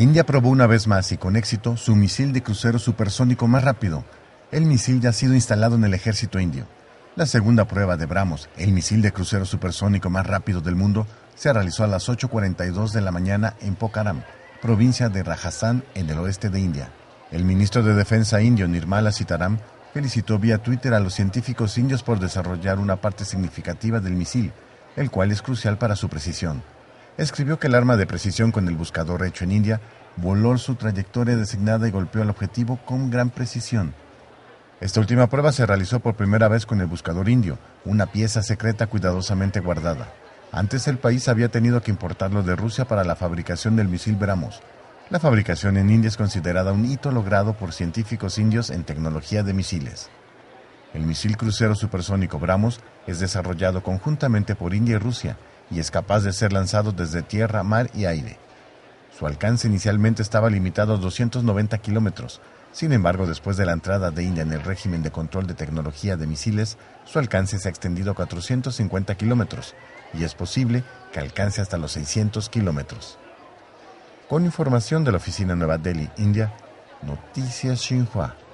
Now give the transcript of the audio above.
India probó una vez más y con éxito su misil de crucero supersónico más rápido. El misil ya ha sido instalado en el ejército indio. La segunda prueba de Brahmos, el misil de crucero supersónico más rápido del mundo, se realizó a las 8.42 de la mañana en Pokaram, provincia de Rajasthan, en el oeste de India. El ministro de Defensa indio Nirmala Sitaram felicitó vía Twitter a los científicos indios por desarrollar una parte significativa del misil, el cual es crucial para su precisión escribió que el arma de precisión con el buscador hecho en India voló su trayectoria designada y golpeó el objetivo con gran precisión. Esta última prueba se realizó por primera vez con el buscador indio, una pieza secreta cuidadosamente guardada. Antes el país había tenido que importarlo de Rusia para la fabricación del misil Brahmos. La fabricación en India es considerada un hito logrado por científicos indios en tecnología de misiles. El misil crucero supersónico Brahmos es desarrollado conjuntamente por India y Rusia y es capaz de ser lanzado desde tierra, mar y aire. Su alcance inicialmente estaba limitado a 290 kilómetros, sin embargo, después de la entrada de India en el régimen de control de tecnología de misiles, su alcance se ha extendido a 450 kilómetros y es posible que alcance hasta los 600 kilómetros. Con información de la oficina Nueva Delhi, India, Noticias Xinhua.